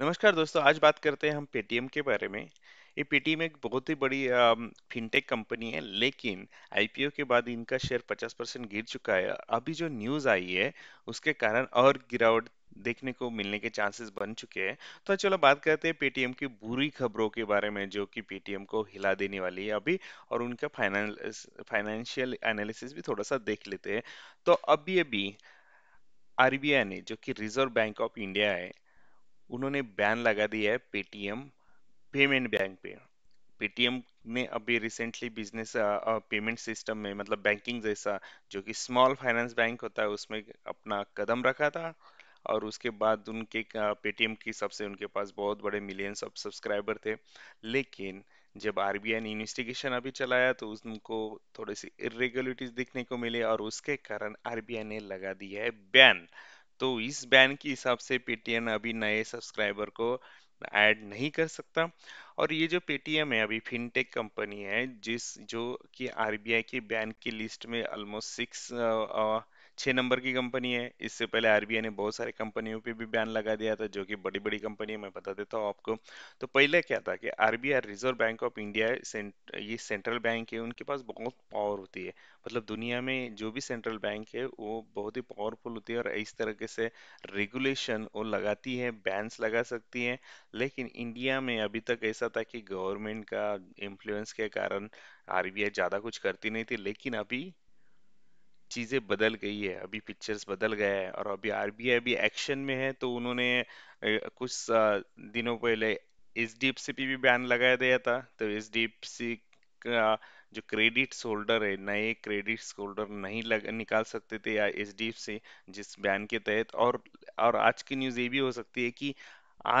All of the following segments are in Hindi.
नमस्कार दोस्तों आज बात करते हैं हम पेटीएम के बारे में ये पेटीएम एक बहुत ही बड़ी फिनटेक कंपनी है लेकिन आईपीओ के बाद इनका शेयर 50 परसेंट गिर चुका है अभी जो न्यूज़ आई है उसके कारण और गिरावट देखने को मिलने के चांसेस बन चुके हैं तो चलो बात करते हैं पेटीएम की बुरी खबरों के बारे में जो कि पेटीएम को हिला देने वाली है अभी और उनका फाइनेंशियल एनालिसिस भी थोड़ा सा देख लेते हैं तो अभी अभी आरबीआई ने जो कि रिजर्व बैंक ऑफ इंडिया है उन्होंने बैन लगा दिया है पेटीएम पेमेंट बैंक पे पेटीएम ने अभी रिसेंटली बिजनेस पेमेंट सिस्टम में मतलब बैंकिंग जैसा जो कि स्मॉल फाइनेंस बैंक होता है उसमें अपना कदम रखा था और उसके बाद उनके पेटीएम की सबसे उनके पास बहुत बड़े मिलियंस ऑफ सब्सक्राइबर थे लेकिन जब आरबीआई ने इन्वेस्टिगेशन अभी चलाया तो उनको थोड़ी सी इरेगुलरिटीज दिखने को मिली और उसके कारण आर ने लगा दिया है बैन तो इस बैन के हिसाब से पेटीएम अभी नए सब्सक्राइबर को ऐड नहीं कर सकता और ये जो पेटीएम है अभी फिनटेक कंपनी है जिस जो कि आरबीआई के बैन की लिस्ट में ऑलमोस्ट सिक्स छः नंबर की कंपनी है इससे पहले आरबीआई ने बहुत सारे कंपनियों पे भी बैन लगा दिया था जो कि बड़ी बड़ी कंपनी है मैं बता देता हूँ आपको तो पहले क्या था कि RBI reserve bank of India ये सेंट्रल बैंक है उनके पास बहुत पावर होती है मतलब दुनिया में जो भी सेंट्रल बैंक है वो बहुत ही पावरफुल होती है और इस तरीके से रेगुलेशन वो लगाती है बैंस लगा सकती है लेकिन इंडिया में अभी तक ऐसा था कि गवर्नमेंट का इन्फ्लुएंस के कारण आरबीआई ज़्यादा कुछ करती नहीं थी लेकिन अभी चीज़ें बदल गई है अभी पिक्चर्स बदल गए हैं और अभी आरबीआई भी एक्शन में है तो उन्होंने कुछ दिनों पहले एच डी एफ सी पे भी बैन लगाया गया था तो एच डी एफ सी का जो क्रेडिट्स होल्डर है नए क्रेडिट्स होल्डर नहीं लग निकाल सकते थे या एच डी एफ सी जिस बैन के तहत और और आज की न्यूज़ ये भी हो सकती है कि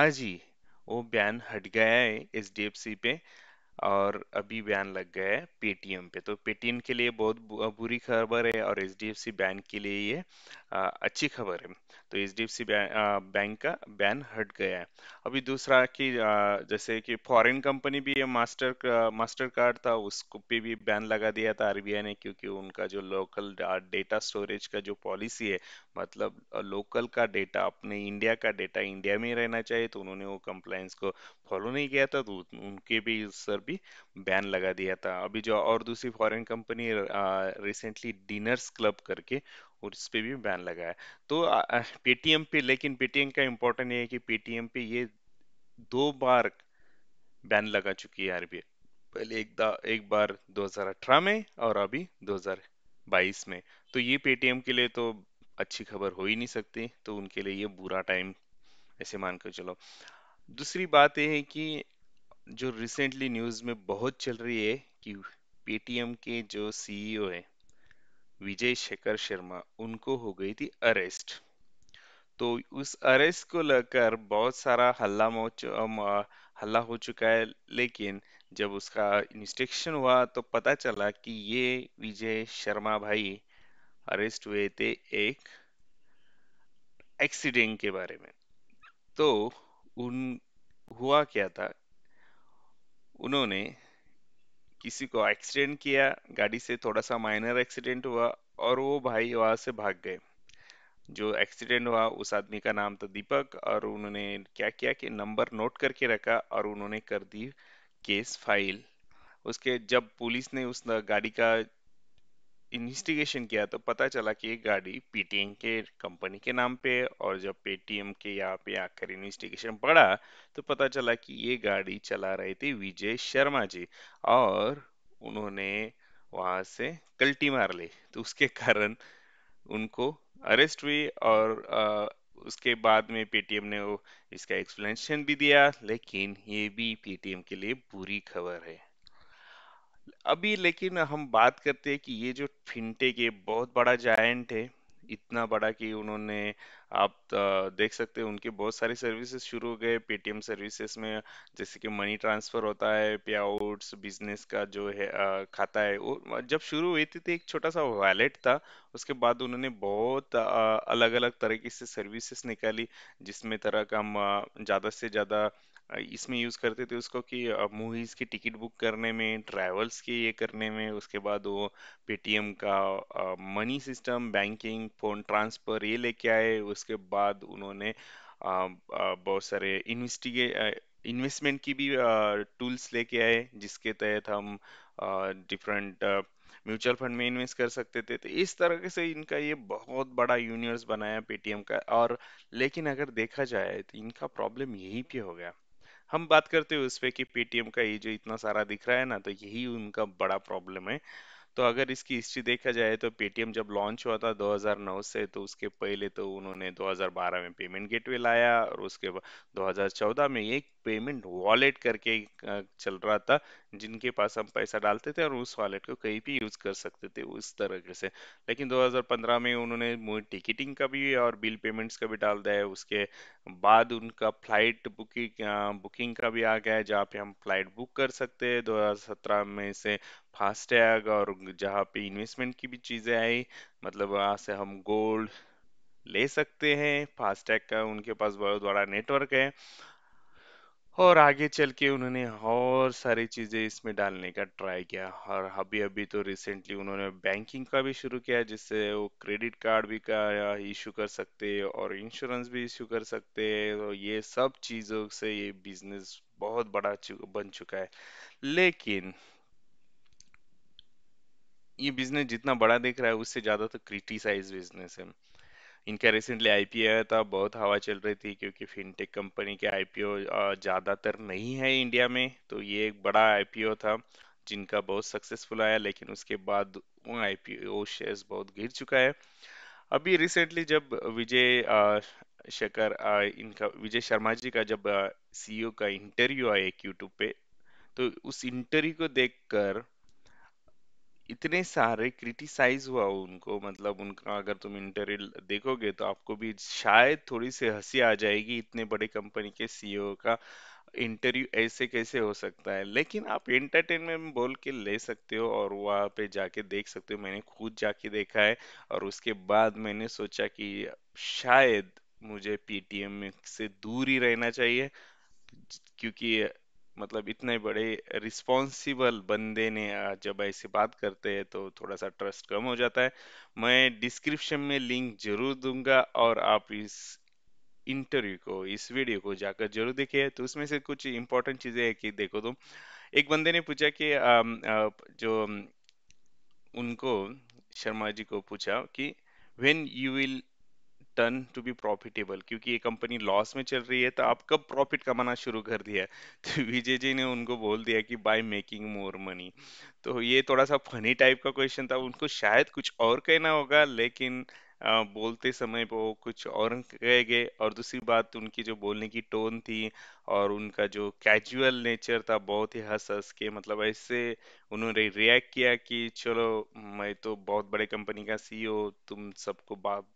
आज ही वो बैन हट गया है एच डी एफ सी पे और अभी बैन लग गया है पेटीएम पे तो पेटीएम के लिए बहुत बुरी खबर है और एच बैंक के लिए ये अच्छी खबर है तो H D F C bank का बैन हट गया है अभी दूसरा कि जैसे कि फॉरेन कंपनी भी ये मास्टर मास्टर कार्ड था उसको पे भी बैन लगा दिया था आरबीआई ने क्योंकि उनका जो लोकल डेटा स्टोरेज का जो पॉलिसी है मतलब लोकल का डेटा अपने इंडिया का डेटा इंडिया में ही रहना चाहिए तो उन्होंने वो कंप्लाइंस को फॉलो नहीं किया था तो उनके भी सर भी बैन लगा दिया था अभी जो और दूसरी foreign company recently diners club करके और इस पर भी बैन लगा है तो पेटीएम पे लेकिन पेटीएम का इम्पोर्टेंट ये है कि पेटीएम पे ये दो बार बैन लगा चुकी है आरबीआई पहले एक एक बार 2018 में और अभी 2022 में तो ये पेटीएम के लिए तो अच्छी खबर हो ही नहीं सकती तो उनके लिए ये बुरा टाइम ऐसे मान कर चलो दूसरी बात यह है कि जो रिसेंटली न्यूज़ में बहुत चल रही है कि पेटीएम के जो सीईओ e है विजय शेखर शर्मा उनको हो गई थी अरेस्ट तो उस अरेस्ट को लेकर बहुत सारा हल्ला हल्ला हो चुका है लेकिन जब उसका इंस्ट्रक्शन हुआ तो पता चला कि ये विजय शर्मा भाई अरेस्ट हुए थे एक एक्सीडेंट के बारे में तो उन हुआ क्या था उन्होंने किसी को एक्सीडेंट किया गाड़ी से थोड़ा सा माइनर एक्सीडेंट हुआ और वो भाई वहाँ से भाग गए जो एक्सीडेंट हुआ उस आदमी का नाम था दीपक और उन्होंने क्या किया कि नंबर नोट करके रखा और उन्होंने कर दी केस फाइल उसके जब पुलिस ने उस गाड़ी का इन्वेस्टिगेशन किया तो पता चला कि ये गाड़ी पीटीएम के कंपनी के नाम पे और जब पेटीएम के यहाँ पे आकर इन्वेस्टिगेशन पड़ा तो पता चला कि ये गाड़ी चला रहे थे विजय शर्मा जी और उन्होंने वहाँ से कल्टी मार ली तो उसके कारण उनको अरेस्ट हुई और आ, उसके बाद में पेटीएम ने वो इसका एक्सप्लेनेशन भी दिया लेकिन ये भी पेटीएम के लिए बुरी खबर है अभी लेकिन हम बात करते हैं कि ये जो फिनटेक के बहुत बड़ा जायंट है इतना बड़ा कि उन्होंने आप देख सकते हैं उनके बहुत सारे सर्विसेज शुरू हो गए पेटीएम सर्विसेज में जैसे कि मनी ट्रांसफर होता है पे आउट्स बिजनेस का जो है खाता है वो जब शुरू हुई थी तो एक छोटा सा वैलेट था उसके बाद उन्होंने बहुत अलग अलग तरीके से सर्विसेज निकाली जिसमें तरह का हम ज्यादा से ज्यादा इसमें यूज करते थे उसको कि मूवीज की टिकट बुक करने में ट्रैवल्स के ये करने में उसके बाद वो पेटीएम का money system banking phone transfer ये लेके आए उसके बाद उन्होंने बहुत सारे इन्वेस्टिगे इन्वेस्टमेंट की भी टूल्स लेके आए जिसके तहत हम डिफरेंट म्यूचुअल फंड में इन्वेस्ट कर सकते थे तो इस तरह से इनका ये बहुत बड़ा यूनिवर्स बनाया पेटीएम का और लेकिन अगर देखा जाए तो इनका प्रॉब्लम यहीं पे हो गया हम बात करते हुए उस पर कि पेटीएम का ये जो इतना सारा दिख रहा है ना तो यही उनका बड़ा प्रॉब्लम है तो अगर इसकी हिस्ट्री देखा जाए तो पेटीएम जब लॉन्च हुआ था 2009 से तो उसके पहले तो उन्होंने 2012 में पेमेंट गेटवे लाया और उसके बाद 2014 में एक पेमेंट वॉलेट करके चल रहा था जिनके पास हम पैसा डालते थे और उस वॉलेट को कहीं भी यूज कर सकते थे उस तरह से लेकिन 2015 में उन्होंने टिकटिंग का भी और बिल पेमेंट्स का भी डाल दिया है उसके बाद उनका फ्लाइट बुकिंग बुकिंग का भी आ गया है जहाँ पे हम फ्लाइट बुक कर सकते हैं 2017 में से फास्ट टैग और जहाँ पे इन्वेस्टमेंट की भी चीज़ें आई मतलब वहाँ से हम गोल्ड ले सकते हैं फास्टैग का उनके पास बहुत बड़ा नेटवर्क है और आगे चल के उन्होंने और सारी चीज़ें इसमें डालने का ट्राई किया और अभी अभी तो रिसेंटली उन्होंने बैंकिंग का भी शुरू किया जिससे वो क्रेडिट कार्ड भी का इशू कर सकते हैं और इंश्योरेंस भी इशू कर सकते हैं तो ये सब चीज़ों से ये बिजनेस बहुत बड़ा बन चुका है लेकिन ये बिजनेस जितना बड़ा देख रहा है उससे ज्यादा तो क्रिटिसाइज बिजनेस है इनका रिसेंटली आईपीओ आया था बहुत हवा चल रही थी क्योंकि फिनटेक कंपनी के आईपीओ ज़्यादातर नहीं है इंडिया में तो ये एक बड़ा आईपीओ था जिनका बहुत सक्सेसफुल आया लेकिन उसके बाद वो आईपीओ शेयर्स बहुत गिर चुका है अभी रिसेंटली जब विजय शकर इनका विजय शर्मा जी का जब सीईओ e का इंटरव्यू आया यूट्यूब पे तो उस इंटरव्यू को देखकर इतने सारे क्रिटिसाइज हुआ उनको मतलब उनका अगर तुम इंटरव्यू देखोगे तो आपको भी शायद थोड़ी सी हंसी आ जाएगी इतने बड़े कंपनी के सीईओ e का इंटरव्यू ऐसे कैसे हो सकता है लेकिन आप एंटरटेनमेंट बोल के ले सकते हो और वहाँ पे जाके देख सकते हो मैंने खुद जाके देखा है और उसके बाद मैंने सोचा कि शायद मुझे पीटीएम से दूर ही रहना चाहिए क्योंकि मतलब इतने बड़े रिस्पॉन्सिबल बंदे ने जब ऐसे बात करते हैं तो थोड़ा सा ट्रस्ट कम हो जाता है मैं डिस्क्रिप्शन में लिंक जरूर दूंगा और आप इस इंटरव्यू को इस वीडियो को जाकर जरूर देखिए तो उसमें से कुछ इंपॉर्टेंट चीज़ें है कि देखो तुम तो, एक बंदे ने पूछा कि आ, आ, जो उनको शर्मा जी को पूछा कि when you will turn to be profitable क्योंकि ये कंपनी लॉस में चल रही है तो आप कब प्रॉफिट कमाना शुरू कर दिया तो विजय जी ने उनको बोल दिया कि बाय मेकिंग मोर मनी तो ये थोड़ा सा फनी टाइप का क्वेश्चन था उनको शायद कुछ और कहना होगा लेकिन आ, बोलते समय वो कुछ और कह गए और दूसरी बात उनकी जो बोलने की टोन थी और उनका जो कैजुअल नेचर था बहुत ही हंस हंस के मतलब ऐसे उन्होंने रिएक्ट किया कि चलो मैं तो बहुत बड़े कंपनी का सीईओ e तुम सबको बात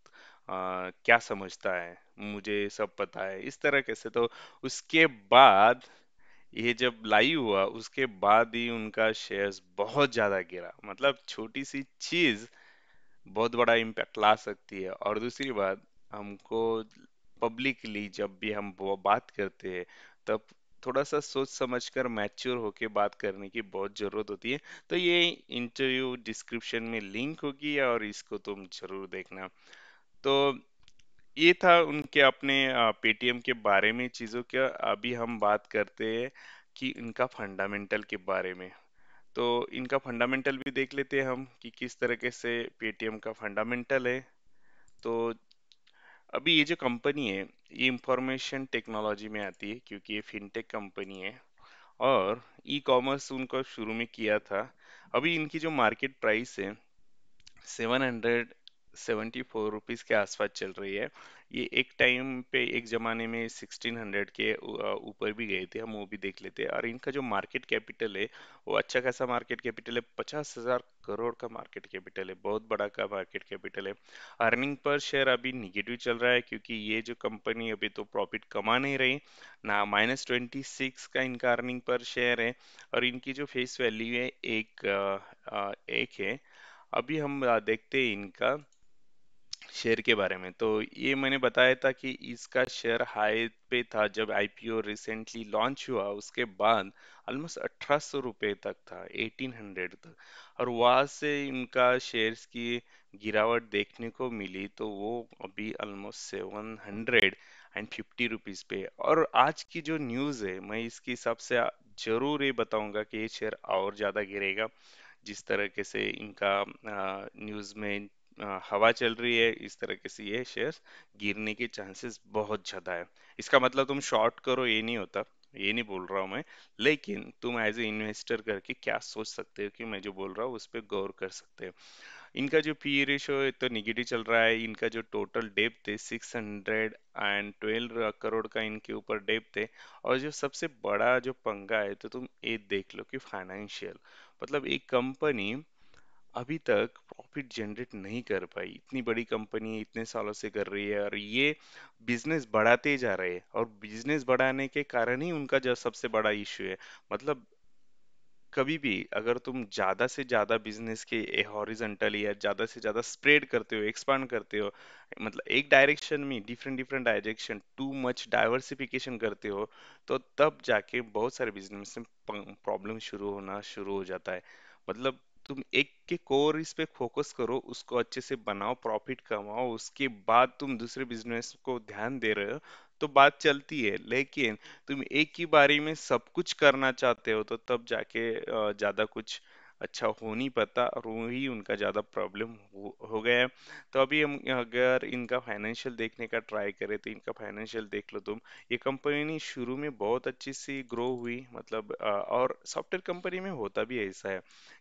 आ, क्या समझता है मुझे सब पता है इस तरह कैसे तो उसके बाद ये जब लाइव हुआ उसके बाद ही उनका शेयर्स बहुत ज़्यादा गिरा मतलब छोटी सी चीज़ बहुत बड़ा इम्पैक्ट ला सकती है और दूसरी बात हमको पब्लिकली जब भी हम बात करते हैं तब थोड़ा सा सोच समझ कर मैच्योर होके बात करने की बहुत ज़रूरत होती है तो ये इंटरव्यू डिस्क्रिप्शन में लिंक होगी और इसको तुम ज़रूर देखना तो ये था उनके अपने पेटीएम के बारे में चीज़ों का अभी हम बात करते हैं कि इनका फंडामेंटल के बारे में तो इनका फंडामेंटल भी देख लेते हैं हम कि किस तरीके से पेटीएम का फंडामेंटल है तो अभी ये जो कंपनी है ये इंफॉर्मेशन टेक्नोलॉजी में आती है क्योंकि ये फिनटेक कंपनी है और ई कॉमर्स उनको शुरू में किया था अभी इनकी जो मार्केट प्राइस है seven hundred seventy four rupees के आसपास चल रही है ये एक टाइम पे एक ज़माने में सिक्सटीन हंड्रेड के ऊपर भी गए थे हम वो भी देख लेते हैं और इनका जो मार्केट कैपिटल है वो अच्छा खासा मार्केट कैपिटल है पचास हज़ार करोड़ का मार्केट कैपिटल है बहुत बड़ा का मार्केट कैपिटल है अर्निंग पर शेयर अभी निगेटिव चल रहा है क्योंकि ये जो कंपनी अभी तो प्रॉफिट कमा नहीं रही ना माइनस ट्वेंटी सिक्स का इनका अर्निंग पर शेयर है और इनकी जो फेस वैल्यू है एक एक है अभी हम देखते हैं इनका शेयर के बारे में तो ये मैंने बताया था कि इसका शेयर हाई पे था जब आईपीओ रिसेंटली लॉन्च हुआ उसके बाद ऑलमोस्ट अठारह सौ रुपये तक था 1800 तक और वहाँ से इनका शेयर्स की गिरावट देखने को मिली तो वो अभी almost seven hundred and fifty rupees पे और आज की जो न्यूज़ है मैं इसके हिसाब से ज़रूर ये बताऊंगा कि ये शेयर और ज़्यादा गिरेगा जिस तरीके से इनका न्यूज़ में हवा चल रही है इस तरीके से ये शेयर्स गिरने के चांसेस बहुत ज़्यादा है इसका मतलब तुम शॉर्ट करो ये नहीं होता ये नहीं बोल रहा हूँ मैं लेकिन तुम एज ए इन्वेस्टर करके क्या सोच सकते हो कि मैं जो बोल रहा हूँ उस पर गौर कर सकते हो इनका जो पी रेशो e है तो निगेटिव चल रहा है इनका जो टोटल डेप्थ है six hundred and twelve crore का इनके ऊपर डेप्थ है और जो सबसे बड़ा जो पंगा है तो तुम ये देख लो कि फाइनेंशियल मतलब एक कंपनी अभी तक प्रॉफिट जनरेट नहीं कर पाई इतनी बड़ी कंपनी इतने सालों से कर रही है और ये बिजनेस बढ़ाते जा रहे हैं और बिजनेस बढ़ाने के कारण ही उनका जो सबसे बड़ा इश्यू है मतलब कभी भी अगर तुम ज़्यादा से ज़्यादा बिजनेस के हॉरिजेंटल या ज़्यादा से ज़्यादा स्प्रेड करते हो एक्सपांड करते हो मतलब एक डायरेक्शन में different different direction too much diversification करते हो तो तब जाके बहुत सारे बिजनेस में प्रॉब्लम शुरू होना शुरू हो जाता है मतलब तुम एक के कोर इस पे फोकस करो उसको अच्छे से बनाओ प्रॉफिट कमाओ उसके बाद तुम दूसरे बिजनेस को ध्यान दे रहे हो तो बात चलती है लेकिन तुम एक ही बारी में सब कुछ करना चाहते हो तो तब जाके ज्यादा कुछ अच्छा हो नहीं पाता और वही उनका ज़्यादा प्रॉब्लम हो, हो गया है तो अभी हम अगर इनका फाइनेंशियल देखने का ट्राई करें तो इनका फाइनेंशियल देख लो तुम ये कंपनी शुरू में बहुत अच्छी सी ग्रो हुई मतलब और सॉफ्टवेयर कंपनी में होता भी ऐसा है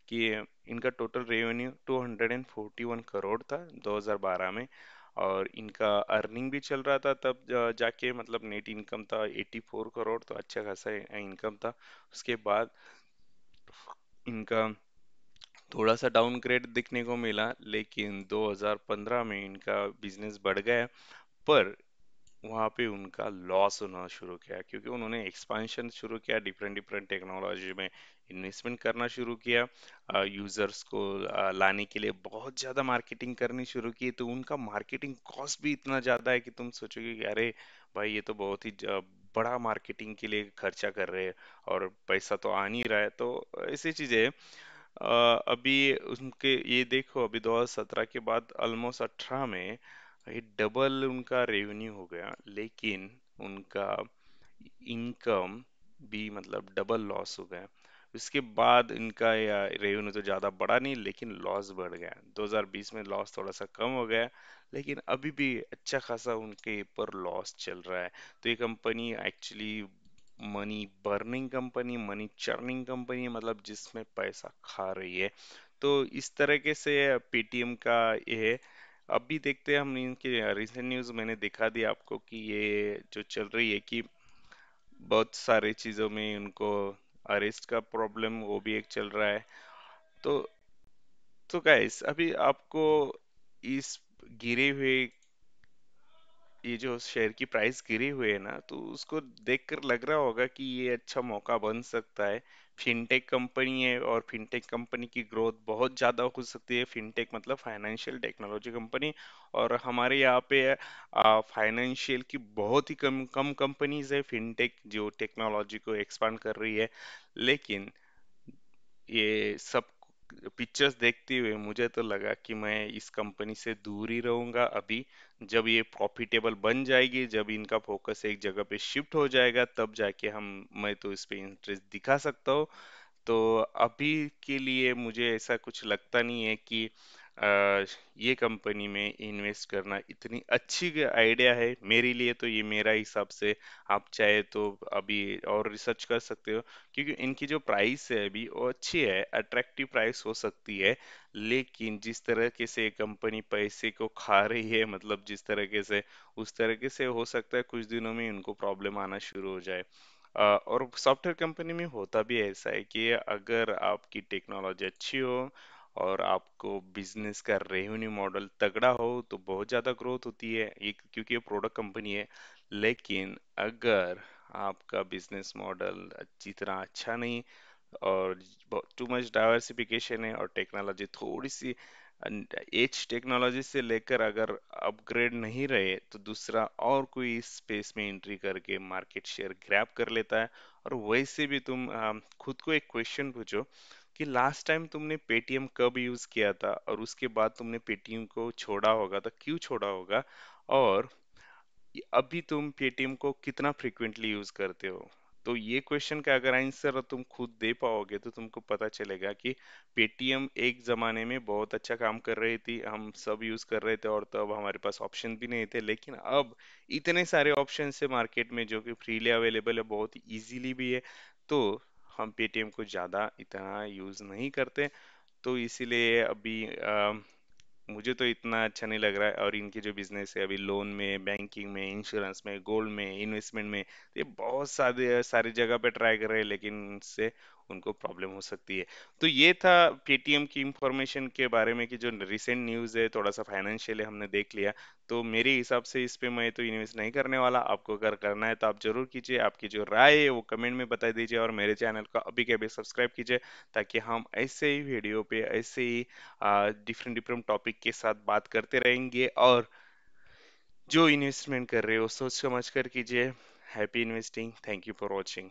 कि इनका टोटल रेवेन्यू 241 करोड़ था 2012 में और इनका अर्निंग भी चल रहा था तब जाके मतलब नेट इनकम था 84 करोड़ तो अच्छा खासा इनकम था उसके बाद इनका थोड़ा सा डाउनग्रेड दिखने को मिला लेकिन 2015 में इनका बिजनेस बढ़ गया पर वहाँ पे उनका लॉस होना शुरू किया क्योंकि उन्होंने एक्सपांशन शुरू किया डिफरेंट डिफरेंट टेक्नोलॉजी में इन्वेस्टमेंट करना शुरू किया यूजर्स को लाने के लिए बहुत ज़्यादा मार्केटिंग करनी शुरू की तो उनका मार्केटिंग कॉस्ट भी इतना ज़्यादा है कि तुम सोचोगे कि अरे भाई ये तो बहुत ही बड़ा मार्केटिंग के लिए खर्चा कर रहे हैं और पैसा तो आ नहीं रहा है तो ऐसी चीज़ें अभी उनके ये देखो अभी 2017 के बाद ऑलमोस्ट अठारह में ये डबल उनका रेवेन्यू हो गया लेकिन उनका इनकम भी मतलब डबल लॉस हो गया उसके बाद इनका रेवेन्यू तो ज़्यादा बढ़ा नहीं लेकिन लॉस बढ़ गया 2020 में लॉस थोड़ा सा कम हो गया लेकिन अभी भी अच्छा खासा उनके ऊपर लॉस चल रहा है तो ये company actually money burning company money churning company मतलब जिसमें पैसा खा रही है तो इस तरीके से पेटीएम का ये है अब भी देखते हैं हम इनके रिसेंट न्यूज़ मैंने दिखा दी आपको कि ये जो चल रही है कि बहुत सारे चीज़ों में उनको अरेस्ट का प्रॉब्लम वो भी एक चल रहा है तो तो गाइस अभी आपको इस गिरे हुए ये जो शेयर की प्राइस गिरी हुई है ना तो उसको देखकर लग रहा होगा कि ये अच्छा मौका बन सकता है फिनटेक कंपनी है और फिनटेक कंपनी की ग्रोथ बहुत ज़्यादा हो सकती है फिनटेक मतलब फाइनेंशियल टेक्नोलॉजी कंपनी और हमारे यहाँ पे फाइनेंशियल की बहुत ही कम कम कंपनीज है फिनटेक जो टेक्नोलॉजी को एक्सपांड कर रही है लेकिन ये सब पिक्चर्स देखते हुए मुझे तो लगा कि मैं इस कंपनी से दूर ही रहूंगा अभी जब ये प्रॉफिटेबल बन जाएगी जब इनका फोकस एक जगह पे शिफ्ट हो जाएगा तब जाके हम मैं तो इस पर इंटरेस्ट दिखा सकता हूँ तो अभी के लिए मुझे ऐसा कुछ लगता नहीं है कि ये कंपनी में इन्वेस्ट करना इतनी अच्छी आइडिया है मेरे लिए तो ये मेरा हिसाब से आप चाहे तो अभी और रिसर्च कर सकते हो क्योंकि इनकी जो प्राइस है अभी वो अच्छी है अट्रैक्टिव प्राइस हो सकती है लेकिन जिस तरीके से कंपनी पैसे को खा रही है मतलब जिस तरीके से उस तरीके से हो सकता है कुछ दिनों में इनको प्रॉब्लम आना शुरू हो जाए और सॉफ्टवेयर कंपनी में होता भी ऐसा है कि अगर आपकी टेक्नोलॉजी अच्छी हो और आपको बिजनेस का रेवेन्यू मॉडल तगड़ा हो तो बहुत ज़्यादा ग्रोथ होती है ये क्योंकि ये प्रोडक्ट कंपनी है लेकिन अगर आपका बिजनेस मॉडल अच्छी तरह अच्छा नहीं और टू मच डाइवर्सिफिकेशन है और टेक्नोलॉजी थोड़ी सी एच टेक्नोलॉजी से लेकर अगर अपग्रेड नहीं रहे तो दूसरा और कोई इस स्पेस में एंट्री करके मार्केट शेयर ग्रैप कर लेता है और वैसे भी तुम खुद को एक क्वेश्चन पूछो कि लास्ट टाइम तुमने पेटीएम कब यूज किया था और उसके बाद तुमने पेटीएम को छोड़ा होगा तो क्यों छोड़ा होगा और अभी तुम पेटीएम को कितना फ्रिक्वेंटली यूज करते हो तो ये क्वेश्चन का अगर आंसर तुम खुद दे पाओगे तो तुमको पता चलेगा कि पेटीएम एक ज़माने में बहुत अच्छा काम कर रही थी हम सब यूज़ कर रहे थे और तब तो हमारे पास ऑप्शन भी नहीं थे लेकिन अब इतने सारे ऑप्शन है मार्केट में जो कि फ्रीली अवेलेबल है बहुत ईजीली भी है तो हम पेटीएम को ज़्यादा इतना यूज़ नहीं करते तो इसीलिए अभी आ, मुझे तो इतना अच्छा नहीं लग रहा है और इनके जो बिजनेस है अभी लोन में बैंकिंग में इंश्योरेंस में गोल्ड में इन्वेस्टमेंट में ये बहुत सारे सारी जगह पे ट्राई कर रहे हैं लेकिन इससे उनको प्रॉब्लम हो सकती है तो ये था पेटीएम की इंफॉर्मेशन के बारे में कि जो रिसेंट न्यूज़ है थोड़ा सा फाइनेंशियल हमने देख लिया तो मेरे हिसाब से इस पे मैं तो इन्वेस्ट नहीं करने वाला आपको अगर करना है तो आप जरूर कीजिए आपकी जो राय है वो कमेंट में बता दीजिए और मेरे चैनल को अभी के अभी सब्सक्राइब कीजिए ताकि हम ऐसे ही वीडियो पे ऐसे ही डिफरेंट डिफरेंट टॉपिक के साथ बात करते रहेंगे और जो इन्वेस्टमेंट कर रहे हो सोच समझ कर कीजिए happy investing thank you for watching